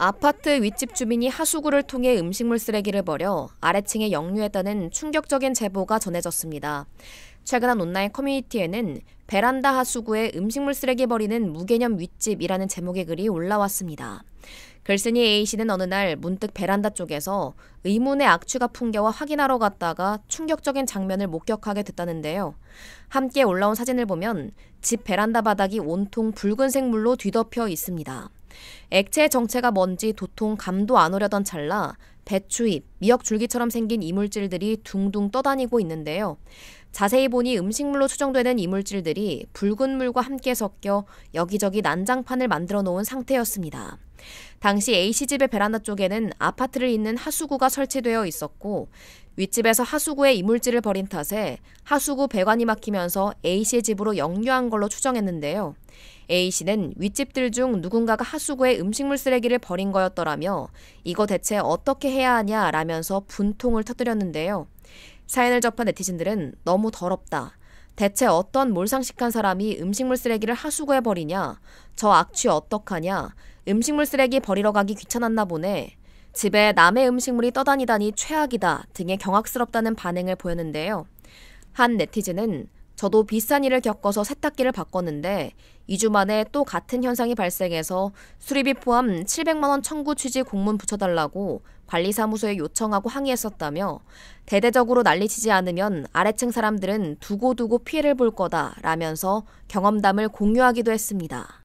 아파트 윗집 주민이 하수구를 통해 음식물 쓰레기를 버려 아래층에 역류했다는 충격적인 제보가 전해졌습니다. 최근한 온라인 커뮤니티에는 베란다 하수구에 음식물 쓰레기 버리는 무개념 윗집이라는 제목의 글이 올라왔습니다. 글쓴이 A씨는 어느 날 문득 베란다 쪽에서 의문의 악취가 풍겨와 확인하러 갔다가 충격적인 장면을 목격하게 됐다는데요. 함께 올라온 사진을 보면 집 베란다 바닥이 온통 붉은색 물로 뒤덮여 있습니다. 액체 정체가 뭔지 도통 감도 안 오려던 찰나 배추잎, 미역줄기처럼 생긴 이물질들이 둥둥 떠다니고 있는데요. 자세히 보니 음식물로 추정되는 이물질들이 붉은 물과 함께 섞여 여기저기 난장판을 만들어 놓은 상태였습니다. 당시 A씨집의 베란다 쪽에는 아파트를 잇는 하수구가 설치되어 있었고 윗집에서 하수구에 이물질을 버린 탓에 하수구 배관이 막히면서 A씨의 집으로 역류한 걸로 추정했는데요. A씨는 윗집들 중 누군가가 하수구에 음식물 쓰레기를 버린 거였더라며 이거 대체 어떻게 해야 하냐 라면서 분통을 터뜨렸는데요. 사연을 접한 네티즌들은 너무 더럽다. 대체 어떤 몰상식한 사람이 음식물 쓰레기를 하수구에 버리냐? 저 악취 어떡하냐? 음식물 쓰레기 버리러 가기 귀찮았나 보네. 집에 남의 음식물이 떠다니다니 최악이다 등의 경악스럽다는 반응을 보였는데요. 한 네티즌은 저도 비싼 일을 겪어서 세탁기를 바꿨는데 2주 만에 또 같은 현상이 발생해서 수리비 포함 700만 원 청구 취지 공문 붙여달라고 관리사무소에 요청하고 항의했었다며 대대적으로 난리치지 않으면 아래층 사람들은 두고두고 피해를 볼 거다라면서 경험담을 공유하기도 했습니다.